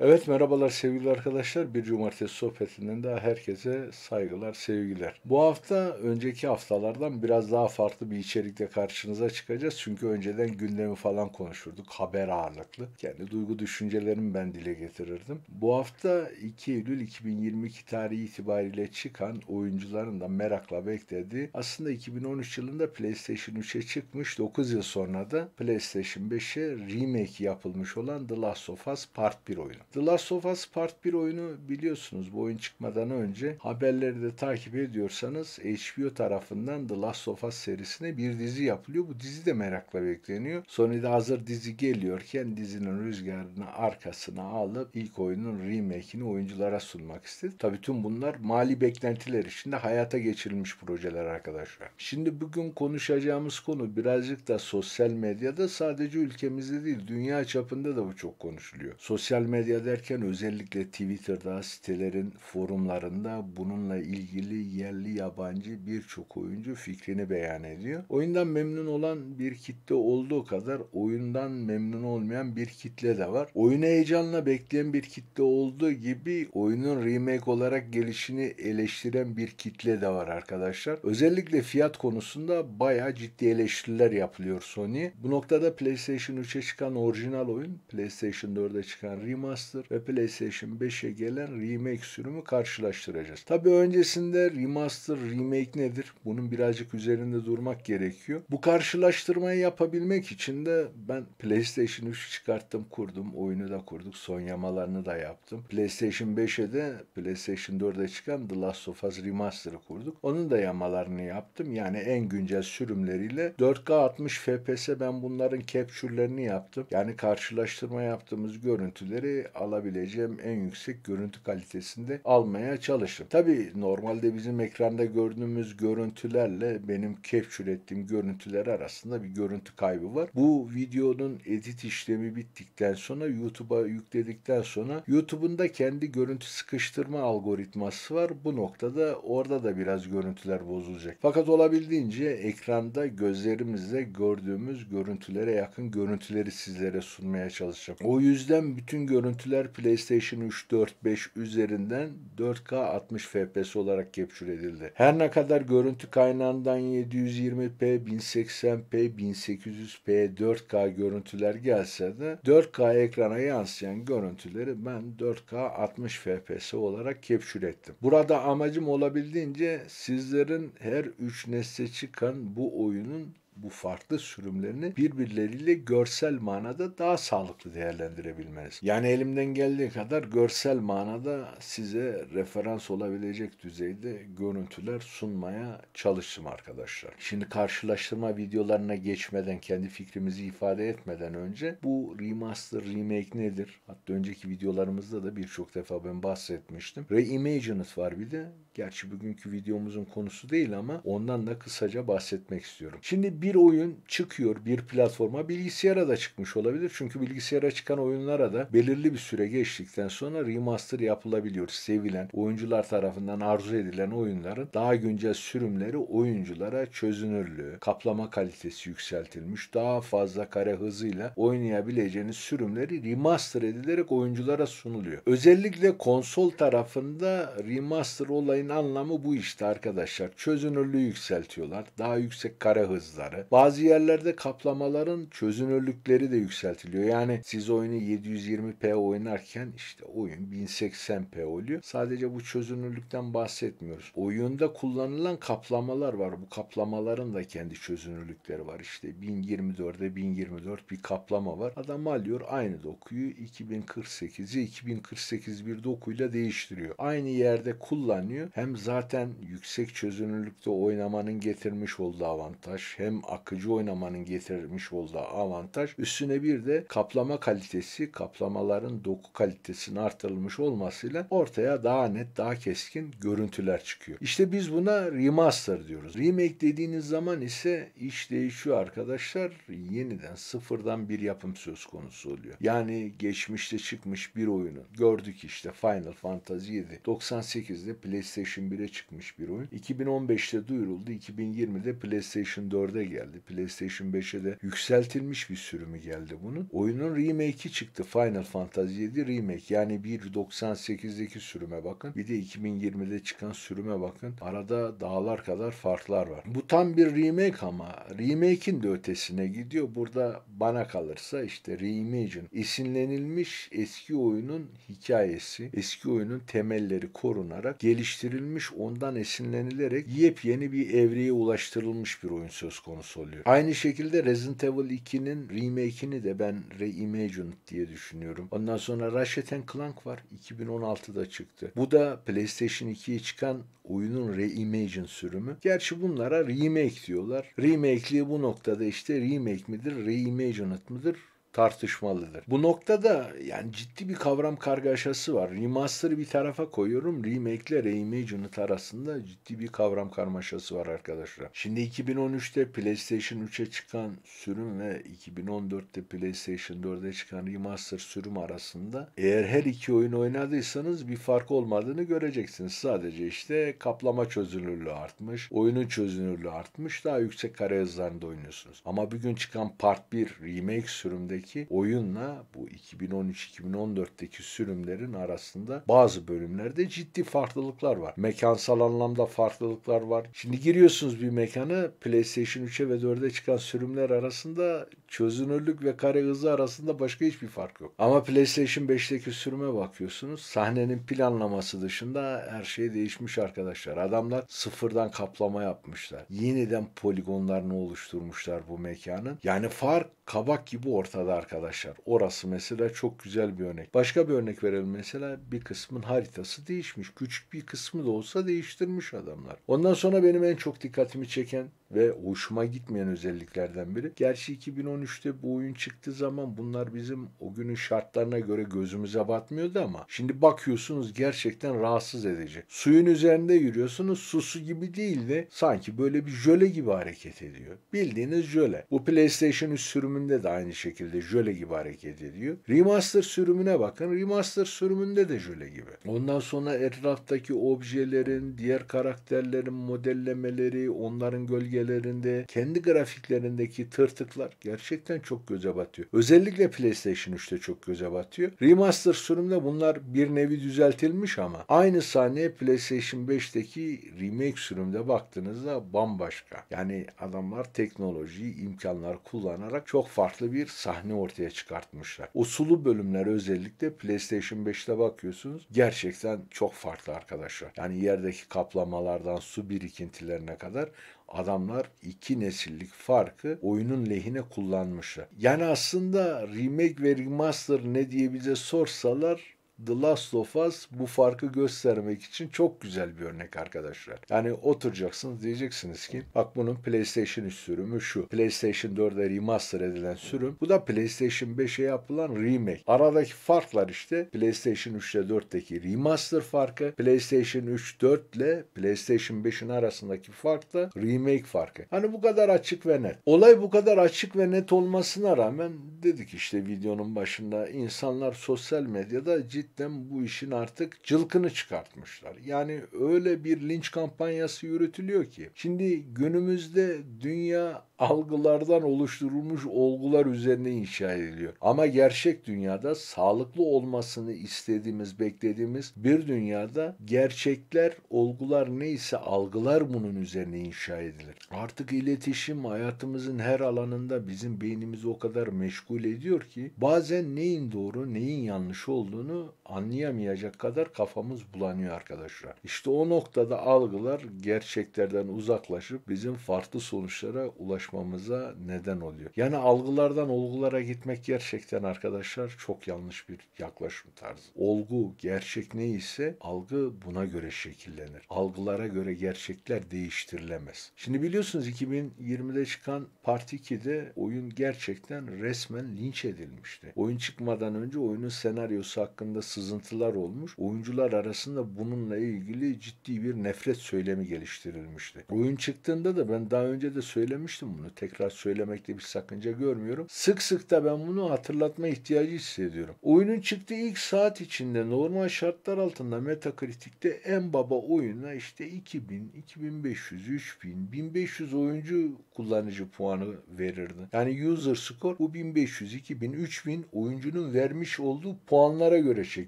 Evet merhabalar sevgili arkadaşlar. Bir cumartesi sohbetinden daha herkese saygılar, sevgiler. Bu hafta önceki haftalardan biraz daha farklı bir içerikle karşınıza çıkacağız. Çünkü önceden gündemi falan konuşurduk. Haber ağırlıklı. Kendi duygu düşüncelerimi ben dile getirirdim. Bu hafta 2 Eylül 2022 tarihi itibariyle çıkan oyuncuların da merakla beklediği aslında 2013 yılında PlayStation 3'e çıkmış 9 yıl sonra da PlayStation 5'e remake yapılmış olan The Last of Us Part 1 oyunu. The Last of Us Part 1 oyunu biliyorsunuz bu oyun çıkmadan önce. Haberleri de takip ediyorsanız HBO tarafından The Last of Us serisine bir dizi yapılıyor. Bu dizi de merakla bekleniyor. Sony'de hazır dizi geliyorken dizinin rüzgarını arkasına alıp ilk oyunun remake'ini oyunculara sunmak istedi. Tabii tüm bunlar mali beklentiler içinde hayata geçirilmiş projeler arkadaşlar. Şimdi bugün konuşacağımız konu birazcık da sosyal medyada sadece ülkemizde değil dünya çapında da bu çok konuşuluyor. Sosyal medya ederken özellikle Twitter'da, sitelerin forumlarında bununla ilgili yerli yabancı birçok oyuncu fikrini beyan ediyor. Oyundan memnun olan bir kitle olduğu kadar oyundan memnun olmayan bir kitle de var. Oyunu heyecanla bekleyen bir kitle olduğu gibi oyunun remake olarak gelişini eleştiren bir kitle de var arkadaşlar. Özellikle fiyat konusunda bayağı ciddi eleştiriler yapılıyor Sony. Bu noktada PlayStation 3'e çıkan orijinal oyun, PlayStation 4'e çıkan remaster Remaster ve PlayStation 5'e gelen remake sürümü karşılaştıracağız. Tabii öncesinde Remaster remake nedir? Bunun birazcık üzerinde durmak gerekiyor. Bu karşılaştırmayı yapabilmek için de ben PlayStation 3 çıkarttım kurdum. Oyunu da kurduk. Son yamalarını da yaptım. PlayStation 5'e de PlayStation 4'e çıkan The Last of Us Remaster'ı kurduk. Onun da yamalarını yaptım. Yani en güncel sürümleriyle 4K 60 FPS ben bunların capture'lerini yaptım. Yani karşılaştırma yaptığımız görüntüleri alabileceğim en yüksek görüntü kalitesinde almaya çalıştım. Tabi normalde bizim ekranda gördüğümüz görüntülerle benim capture ettiğim görüntüler arasında bir görüntü kaybı var. Bu videonun edit işlemi bittikten sonra YouTube'a yükledikten sonra YouTube'un da kendi görüntü sıkıştırma algoritması var. Bu noktada orada da biraz görüntüler bozulacak. Fakat olabildiğince ekranda gözlerimizle gördüğümüz görüntülere yakın görüntüleri sizlere sunmaya çalışacağım. O yüzden bütün görüntü görüntüler PlayStation 3, 4, 5 üzerinden 4K 60 FPS olarak capture edildi. Her ne kadar görüntü kaynağından 720p, 1080p, 1800p, 4K görüntüler gelse de 4K ekrana yansıyan görüntüleri ben 4K 60 FPS olarak capture ettim. Burada amacım olabildiğince sizlerin her 3 nesle çıkan bu oyunun bu farklı sürümlerini birbirleriyle görsel manada daha sağlıklı değerlendirebilmeniz. Yani elimden geldiği kadar görsel manada size referans olabilecek düzeyde görüntüler sunmaya çalıştım arkadaşlar. Şimdi karşılaştırma videolarına geçmeden, kendi fikrimizi ifade etmeden önce bu remaster, remake nedir? Hatta önceki videolarımızda da birçok defa ben bahsetmiştim. Reimagined var bir de. Gerçi bugünkü videomuzun konusu değil ama ondan da kısaca bahsetmek istiyorum. Şimdi bir bir oyun çıkıyor bir platforma bilgisayara da çıkmış olabilir. Çünkü bilgisayara çıkan oyunlara da belirli bir süre geçtikten sonra remaster yapılabiliyor. Sevilen, oyuncular tarafından arzu edilen oyunların daha güncel sürümleri oyunculara çözünürlüğü, kaplama kalitesi yükseltilmiş, daha fazla kare hızıyla oynayabileceğiniz sürümleri remaster edilerek oyunculara sunuluyor. Özellikle konsol tarafında remaster olayın anlamı bu işte arkadaşlar. Çözünürlüğü yükseltiyorlar. Daha yüksek kare hızları, göre bazı yerlerde kaplamaların çözünürlükleri de yükseltiliyor. Yani siz oyunu 720p oynarken işte oyun 1080p oluyor. Sadece bu çözünürlükten bahsetmiyoruz. Oyunda kullanılan kaplamalar var. Bu kaplamaların da kendi çözünürlükleri var. İşte 1024'e 1024 bir kaplama var. Adam alıyor aynı dokuyu 2048'i 2048 bir dokuyla değiştiriyor. Aynı yerde kullanıyor. Hem zaten yüksek çözünürlükte oynamanın getirmiş olduğu avantaj hem akıcı oynamanın getirmiş olduğu avantaj. Üstüne bir de kaplama kalitesi, kaplamaların doku kalitesinin artırılmış olmasıyla ortaya daha net, daha keskin görüntüler çıkıyor. İşte biz buna remaster diyoruz. Remake dediğiniz zaman ise iş değişiyor arkadaşlar. Yeniden sıfırdan bir yapım söz konusu oluyor. Yani geçmişte çıkmış bir oyunu gördük işte Final Fantasy 7. 98'de PlayStation 1'e çıkmış bir oyun. 2015'te duyuruldu. 2020'de PlayStation 4'e geldi geldi. PlayStation 5'e de yükseltilmiş bir sürümü geldi bunun. Oyunun remake'i çıktı. Final Fantasy 7 remake. Yani 1.98'deki sürüme bakın. Bir de 2020'de çıkan sürüme bakın. Arada dağlar kadar farklar var. Bu tam bir remake ama remake'in de ötesine gidiyor. Burada bana kalırsa işte reimagine esinlenilmiş eski oyunun hikayesi, eski oyunun temelleri korunarak geliştirilmiş, ondan esinlenilerek yepyeni bir evreye ulaştırılmış bir oyun söz konusu referans oluyor. Aynı şekilde Resident Evil 2'nin remake'ini de ben reimagined diye düşünüyorum. Ondan sonra Ratchet Clank var. 2016'da çıktı. Bu da PlayStation 2'ye çıkan oyunun Reimagined sürümü. Gerçi bunlara remake diyorlar. Remake'liği bu noktada işte remake midir, reimagined mıdır tartışmalıdır. Bu noktada yani ciddi bir kavram kargaşası var. Remaster'ı bir tarafa koyuyorum. Remake ile Reimagined arasında ciddi bir kavram karmaşası var arkadaşlar. Şimdi 2013'te PlayStation 3'e çıkan sürüm ve 2014'te PlayStation 4'e çıkan Remaster sürüm arasında eğer her iki oyun oynadıysanız bir fark olmadığını göreceksiniz. Sadece işte kaplama çözünürlüğü artmış, oyunun çözünürlüğü artmış, daha yüksek kare hızlarında oynuyorsunuz. Ama bugün çıkan Part 1 Remake sürümde bölümündeki oyunla bu 2013-2014'teki sürümlerin arasında bazı bölümlerde ciddi farklılıklar var. Mekansal anlamda farklılıklar var. Şimdi giriyorsunuz bir mekana PlayStation 3'e ve 4'e çıkan sürümler arasında çözünürlük ve kare hızı arasında başka hiçbir fark yok. Ama PlayStation 5'teki sürüme bakıyorsunuz. Sahnenin planlaması dışında her şey değişmiş arkadaşlar. Adamlar sıfırdan kaplama yapmışlar. Yeniden poligonlarını oluşturmuşlar bu mekanın. Yani fark kabak gibi ortada arkadaşlar. Orası mesela çok güzel bir örnek. Başka bir örnek verelim mesela bir kısmın haritası değişmiş. Küçük bir kısmı da olsa değiştirmiş adamlar. Ondan sonra benim en çok dikkatimi çeken ve hoşuma gitmeyen özelliklerden biri. Gerçi 2010 2013'te bu oyun çıktığı zaman bunlar bizim o günün şartlarına göre gözümüze batmıyordu ama şimdi bakıyorsunuz gerçekten rahatsız edici. Suyun üzerinde yürüyorsunuz susu gibi değil de sanki böyle bir jöle gibi hareket ediyor. Bildiğiniz jöle. Bu PlayStation 3 sürümünde de aynı şekilde jöle gibi hareket ediyor. Remaster sürümüne bakın. Remaster sürümünde de jöle gibi. Ondan sonra etraftaki objelerin, diğer karakterlerin modellemeleri, onların gölgelerinde, kendi grafiklerindeki tırtıklar gerçekten gerçekten çok göze batıyor. Özellikle PlayStation 3'te çok göze batıyor. Remaster sürümde bunlar bir nevi düzeltilmiş ama aynı sahne PlayStation 5'teki remake sürümde baktığınızda bambaşka. Yani adamlar teknolojiyi, imkanlar kullanarak çok farklı bir sahne ortaya çıkartmışlar. O sulu bölümler özellikle PlayStation 5'te bakıyorsunuz gerçekten çok farklı arkadaşlar. Yani yerdeki kaplamalardan su birikintilerine kadar adamlar iki nesillik farkı oyunun lehine kullanmışlar. Yani aslında remake ve remaster ne diye bize sorsalar The Last of Us bu farkı göstermek için çok güzel bir örnek arkadaşlar. Yani oturacaksınız diyeceksiniz ki bak bunun PlayStation sürümü şu. PlayStation 4'e remaster edilen sürüm. Bu da PlayStation 5'e yapılan remake. Aradaki farklar işte PlayStation 3 ile 4'teki remaster farkı, PlayStation 3 4 ile PlayStation 5'in arasındaki fark da remake farkı. Hani bu kadar açık ve net. Olay bu kadar açık ve net olmasına rağmen dedik işte videonun başında insanlar sosyal medyada ciddi cidden bu işin artık cılkını çıkartmışlar. Yani öyle bir linç kampanyası yürütülüyor ki. Şimdi günümüzde dünya algılardan oluşturulmuş olgular üzerine inşa ediliyor. Ama gerçek dünyada sağlıklı olmasını istediğimiz, beklediğimiz bir dünyada gerçekler, olgular neyse algılar bunun üzerine inşa edilir. Artık iletişim hayatımızın her alanında bizim beynimizi o kadar meşgul ediyor ki bazen neyin doğru, neyin yanlış olduğunu anlayamayacak kadar kafamız bulanıyor arkadaşlar. İşte o noktada algılar gerçeklerden uzaklaşıp bizim farklı sonuçlara ulaşmamıza neden oluyor. Yani algılardan olgulara gitmek gerçekten arkadaşlar çok yanlış bir yaklaşım tarzı. Olgu, gerçek neyse algı buna göre şekillenir. Algılara göre gerçekler değiştirilemez. Şimdi biliyorsunuz 2020'de çıkan Part 2'de oyun gerçekten resmen linç edilmişti. Oyun çıkmadan önce oyunun senaryosu hakkında sızıntılar olmuş. Oyuncular arasında bununla ilgili ciddi bir nefret söylemi geliştirilmişti. Oyun çıktığında da ben daha önce de söylemiştim bunu. Tekrar söylemekte bir sakınca görmüyorum. Sık sık da ben bunu hatırlatma ihtiyacı hissediyorum. Oyunun çıktığı ilk saat içinde normal şartlar altında Metacritic'te en baba oyuna işte 2000, 2500, 3000, 1500 oyuncu kullanıcı puanı verirdi. Yani user score bu 1500, 2000, 3000 oyuncunun vermiş olduğu puanlara göre çekilir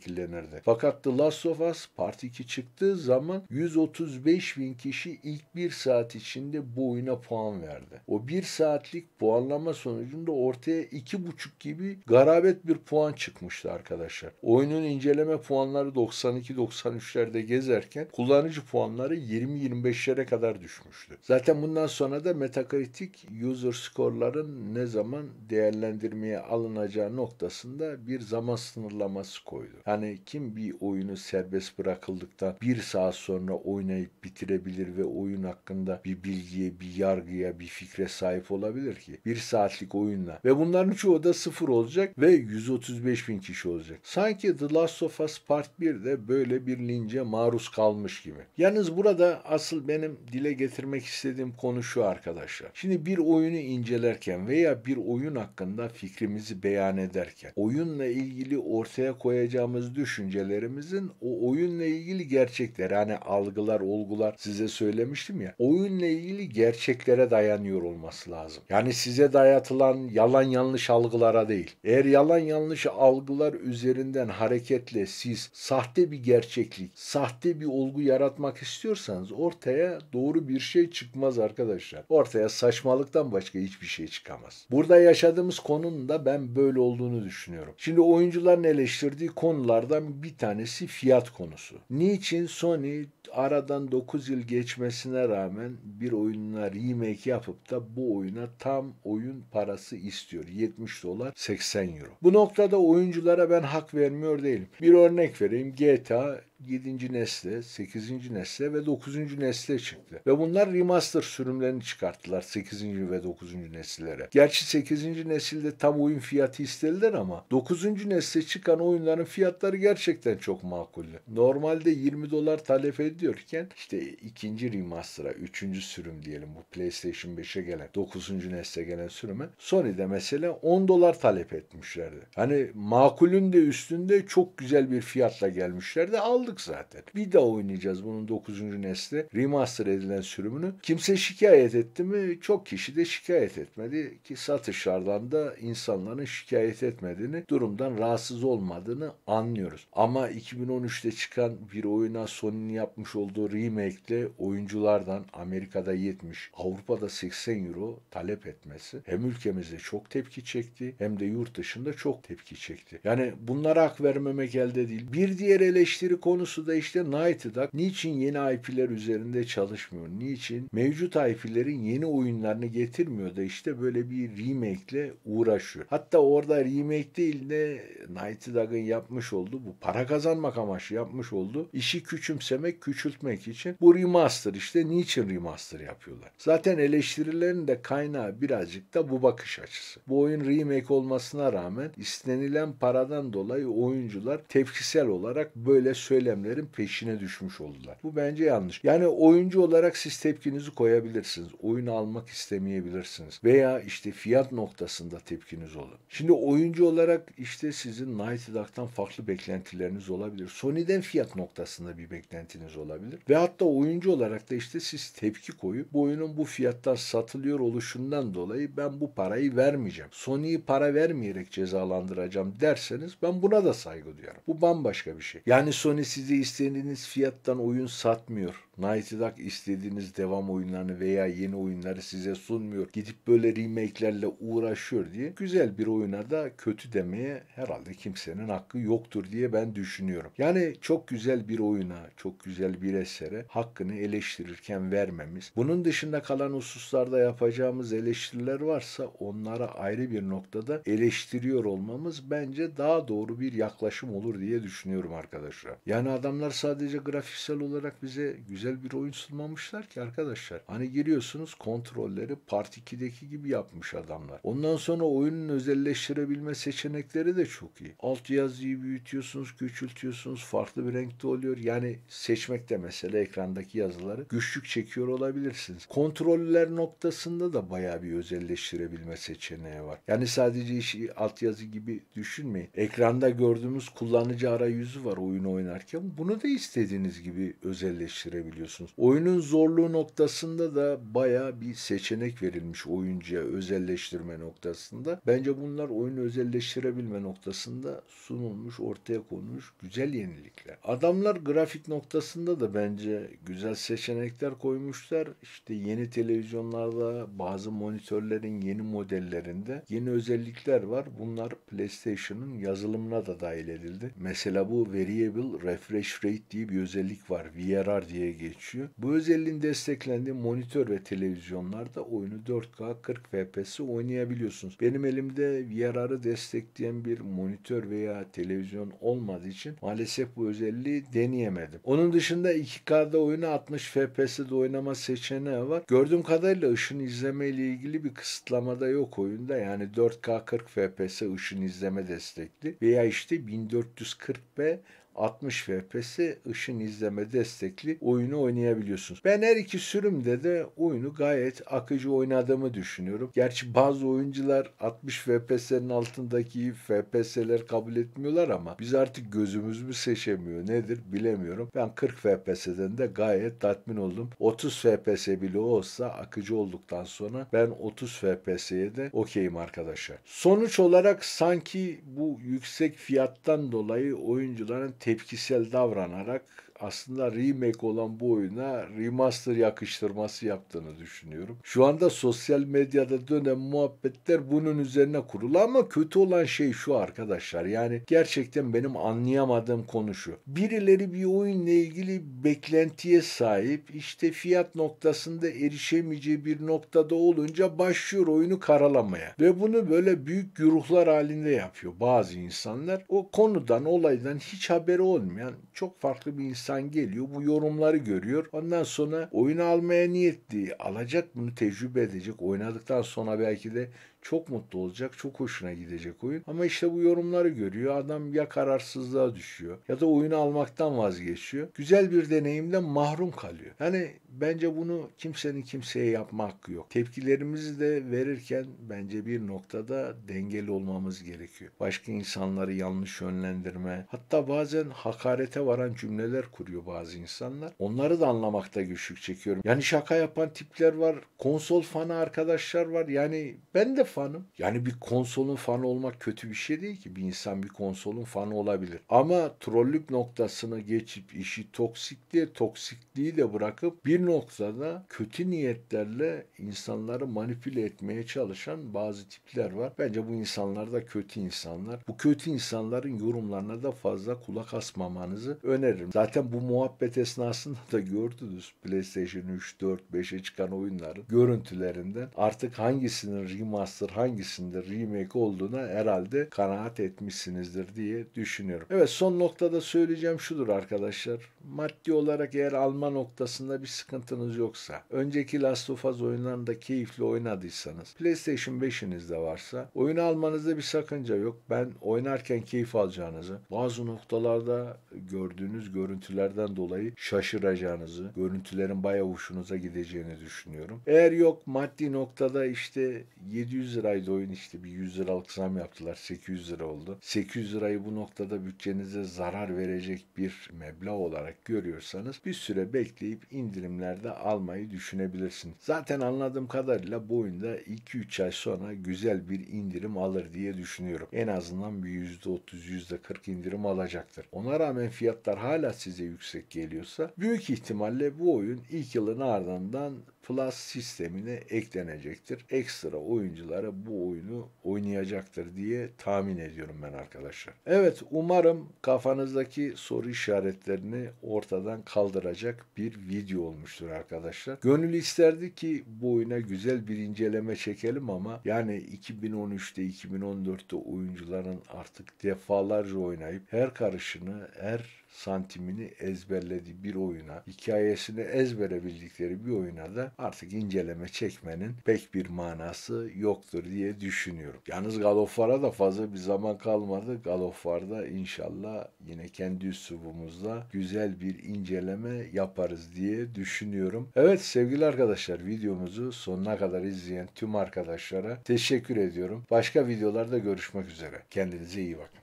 şekillenirdi. Fakat The Last of Us Part 2 çıktığı zaman 135 bin kişi ilk bir saat içinde bu oyuna puan verdi. O bir saatlik puanlama sonucunda ortaya iki buçuk gibi garabet bir puan çıkmıştı arkadaşlar. Oyunun inceleme puanları 92-93'lerde gezerken kullanıcı puanları 20-25'lere kadar düşmüştü. Zaten bundan sonra da Metacritic user skorların ne zaman değerlendirmeye alınacağı noktasında bir zaman sınırlaması koydu. Hani kim bir oyunu serbest bırakıldıktan bir saat sonra oynayıp bitirebilir ve oyun hakkında bir bilgiye, bir yargıya, bir fikre sahip olabilir ki? Bir saatlik oyunla. Ve bunların çoğu da sıfır olacak ve 135 bin kişi olacak. Sanki The Last of Us Part 1'de böyle bir lince maruz kalmış gibi. Yalnız burada asıl benim dile getirmek istediğim konu şu arkadaşlar. Şimdi bir oyunu incelerken veya bir oyun hakkında fikrimizi beyan ederken, oyunla ilgili ortaya koyacağım kafamız, düşüncelerimizin o oyunla ilgili gerçekler hani algılar, olgular size söylemiştim ya. Oyunla ilgili gerçeklere dayanıyor olması lazım. Yani size dayatılan yalan yanlış algılara değil. Eğer yalan yanlış algılar üzerinden hareketle siz sahte bir gerçeklik, sahte bir olgu yaratmak istiyorsanız ortaya doğru bir şey çıkmaz arkadaşlar. Ortaya saçmalıktan başka hiçbir şey çıkamaz. Burada yaşadığımız konunun da ben böyle olduğunu düşünüyorum. Şimdi oyuncuların eleştirdiği konu konulardan bir tanesi fiyat konusu. Niçin Sony aradan 9 yıl geçmesine rağmen bir oyununa remake yapıp da bu oyuna tam oyun parası istiyor. 70 dolar 80 euro. Bu noktada oyunculara ben hak vermiyor değilim. Bir örnek vereyim. GTA 7. nesle, 8. nesle ve 9. nesle çıktı. Ve bunlar remaster sürümlerini çıkarttılar 8. ve 9. nesillere. Gerçi 8. nesilde tam oyun fiyatı istediler ama 9. nesle çıkan oyunların fiyatları gerçekten çok makullü. Normalde 20 dolar talep ediyorken işte ikinci remaster'a, üçüncü sürüm diyelim bu PlayStation 5'e gelen, 9. nesle gelen sürüme Sony'de mesela 10 dolar talep etmişlerdi. Hani makulün de üstünde çok güzel bir fiyatla gelmişlerdi. Aldı oynadık zaten. Bir daha oynayacağız bunun 9. nesli. Remaster edilen sürümünü. Kimse şikayet etti mi? Çok kişi de şikayet etmedi ki satışlardan da insanların şikayet etmediğini, durumdan rahatsız olmadığını anlıyoruz. Ama 2013'te çıkan bir oyuna Sony'nin yapmış olduğu remake'le oyunculardan Amerika'da 70, Avrupa'da 80 euro talep etmesi hem ülkemizde çok tepki çekti hem de yurt dışında çok tepki çekti. Yani bunlara hak vermemek elde değil. Bir diğer eleştiri konu konusu da işte Naughty Dog niçin yeni IP'ler üzerinde çalışmıyor? Niçin mevcut IP'lerin yeni oyunlarını getirmiyor da işte böyle bir remake'le uğraşıyor. Hatta orada remake değil de Naughty Dog'ın yapmış olduğu bu para kazanmak amaçlı yapmış olduğu işi küçümsemek, küçültmek için bu remaster işte niçin remaster yapıyorlar? Zaten eleştirilerin de kaynağı birazcık da bu bakış açısı. Bu oyun remake olmasına rağmen istenilen paradan dolayı oyuncular tepkisel olarak böyle söyle eylemlerin peşine düşmüş oldular. Bu bence yanlış. Yani oyuncu olarak siz tepkinizi koyabilirsiniz. Oyun almak istemeyebilirsiniz. Veya işte fiyat noktasında tepkiniz olur. Şimdi oyuncu olarak işte sizin Naughty Dog'dan farklı beklentileriniz olabilir. Sony'den fiyat noktasında bir beklentiniz olabilir. Ve hatta oyuncu olarak da işte siz tepki koyup bu oyunun bu fiyattan satılıyor oluşundan dolayı ben bu parayı vermeyeceğim. Sony'yi para vermeyerek cezalandıracağım derseniz ben buna da saygı duyarım. Bu bambaşka bir şey. Yani Sony siz size istendiğiniz fiyattan oyun satmıyor. Naughty Dog istediğiniz devam oyunlarını veya yeni oyunları size sunmuyor. Gidip böyle remake'lerle uğraşıyor diye güzel bir oyuna da kötü demeye herhalde kimsenin hakkı yoktur diye ben düşünüyorum. Yani çok güzel bir oyuna, çok güzel bir esere hakkını eleştirirken vermemiz. Bunun dışında kalan hususlarda yapacağımız eleştiriler varsa onlara ayrı bir noktada eleştiriyor olmamız bence daha doğru bir yaklaşım olur diye düşünüyorum arkadaşlar. Yani adamlar sadece grafiksel olarak bize güzel güzel bir oyun sunmamışlar ki arkadaşlar. Hani giriyorsunuz kontrolleri Part 2'deki gibi yapmış adamlar. Ondan sonra oyunun özelleştirebilme seçenekleri de çok iyi. Alt yazıyı büyütüyorsunuz, küçültüyorsunuz, farklı bir renkte oluyor. Yani seçmekte mesela ekrandaki yazıları güçlük çekiyor olabilirsiniz. Kontroller noktasında da bayağı bir özelleştirebilme seçeneği var. Yani sadece işi alt yazı gibi düşünmeyin. Ekranda gördüğümüz kullanıcı arayüzü var oyun oynarken. Bunu da istediğiniz gibi özelleştirebilirsiniz oynayabiliyorsunuz. Oyunun zorluğu noktasında da baya bir seçenek verilmiş oyuncuya özelleştirme noktasında. Bence bunlar oyunu özelleştirebilme noktasında sunulmuş, ortaya konmuş güzel yenilikler. Adamlar grafik noktasında da bence güzel seçenekler koymuşlar. İşte yeni televizyonlarda bazı monitörlerin yeni modellerinde yeni özellikler var. Bunlar PlayStation'ın yazılımına da dahil edildi. Mesela bu Variable Refresh Rate diye bir özellik var. VRR diye geçiyor. Bu özelliğin desteklendiği monitör ve televizyonlarda oyunu 4K 40 FPS oynayabiliyorsunuz. Benim elimde VRR'ı destekleyen bir monitör veya televizyon olmadığı için maalesef bu özelliği deneyemedim. Onun dışında 2K'da oyunu 60 FPS'de oynama seçeneği var. Gördüğüm kadarıyla ışın izleme ile ilgili bir kısıtlamada yok oyunda. Yani 4K 40 FPS ışın izleme destekli veya işte 1440p 60 FPS'i ışın izleme destekli oyunu oynayabiliyorsunuz. Ben her iki sürümde de oyunu gayet akıcı oynadığımı düşünüyorum. Gerçi bazı oyuncular 60 FPS'nin altındaki FPS'ler kabul etmiyorlar ama biz artık gözümüz mü seçemiyor nedir bilemiyorum. Ben 40 FPS'den de gayet tatmin oldum. 30 FPS bile olsa akıcı olduktan sonra ben 30 FPS'ye de okeyim arkadaşlar. Sonuç olarak sanki bu yüksek fiyattan dolayı oyuncuların tepkisel davranarak aslında remake olan bu oyuna remaster yakıştırması yaptığını düşünüyorum. Şu anda sosyal medyada dönen muhabbetler bunun üzerine kurulu ama kötü olan şey şu arkadaşlar. Yani gerçekten benim anlayamadığım konu şu. Birileri bir oyunla ilgili beklentiye sahip işte fiyat noktasında erişemeyeceği bir noktada olunca başlıyor oyunu karalamaya. Ve bunu böyle büyük güruhlar halinde yapıyor bazı insanlar. O konudan, olaydan hiç haberi olmayan çok farklı bir insan insan geliyor bu yorumları görüyor. Ondan sonra oyunu almaya niyetli. Alacak bunu tecrübe edecek. Oynadıktan sonra belki de çok mutlu olacak, çok hoşuna gidecek oyun. Ama işte bu yorumları görüyor. Adam ya kararsızlığa düşüyor ya da oyunu almaktan vazgeçiyor. Güzel bir deneyimden mahrum kalıyor. Yani bence bunu kimsenin kimseye yapma hakkı yok. Tepkilerimizi de verirken bence bir noktada dengeli olmamız gerekiyor. Başka insanları yanlış yönlendirme, hatta bazen hakarete varan cümleler kuruyor bazı insanlar. Onları da anlamakta güçlük çekiyorum. Yani şaka yapan tipler var, konsol fanı arkadaşlar var. Yani ben de fanım. Yani bir konsolun fanı olmak kötü bir şey değil ki. Bir insan bir konsolun fanı olabilir. Ama trollük noktasını geçip işi toksikliğe, toksikliği de bırakıp bir noktada kötü niyetlerle insanları manipüle etmeye çalışan bazı tipler var. Bence bu insanlar da kötü insanlar. Bu kötü insanların yorumlarına da fazla kulak asmamanızı öneririm. Zaten bu muhabbet esnasında da gördünüz PlayStation 3, 4, 5'e çıkan oyunların görüntülerinden artık hangisinin remaster Ghostbuster hangisinde remake olduğuna herhalde kanaat etmişsinizdir diye düşünüyorum. Evet son noktada söyleyeceğim şudur arkadaşlar. Maddi olarak eğer alma noktasında bir sıkıntınız yoksa, önceki Last of Us oyunlarını da keyifli oynadıysanız, PlayStation 5'iniz de varsa oyunu almanızda bir sakınca yok. Ben oynarken keyif alacağınızı, bazı noktalarda gördüğünüz görüntülerden dolayı şaşıracağınızı, görüntülerin bayağı hoşunuza gideceğini düşünüyorum. Eğer yok maddi noktada işte 700 700 liraydı oyun işte bir 100 liralık zam yaptılar 800 lira oldu. 800 lirayı bu noktada bütçenize zarar verecek bir meblağ olarak görüyorsanız bir süre bekleyip indirimlerde almayı düşünebilirsiniz. Zaten anladığım kadarıyla bu oyunda 2-3 ay sonra güzel bir indirim alır diye düşünüyorum. En azından bir %30 %40 indirim alacaktır. Ona rağmen fiyatlar hala size yüksek geliyorsa büyük ihtimalle bu oyun ilk yılın ardından Plus sistemine eklenecektir. Ekstra oyuncuları bu oyunu oynayacaktır diye tahmin ediyorum ben arkadaşlar. Evet umarım kafanızdaki soru işaretlerini ortadan kaldıracak bir video olmuştur arkadaşlar. Gönül isterdi ki bu oyuna güzel bir inceleme çekelim ama yani 2013'te 2014'te oyuncuların artık defalarca oynayıp her karışını her santimini ezberlediği bir oyuna, hikayesini ezbere bildikleri bir oyuna da artık inceleme çekmenin pek bir manası yoktur diye düşünüyorum. Yalnız Galofara da fazla bir zaman kalmadı. Galofarda inşallah yine kendi üslubumuzla güzel bir inceleme yaparız diye düşünüyorum. Evet sevgili arkadaşlar videomuzu sonuna kadar izleyen tüm arkadaşlara teşekkür ediyorum. Başka videolarda görüşmek üzere. Kendinize iyi bakın.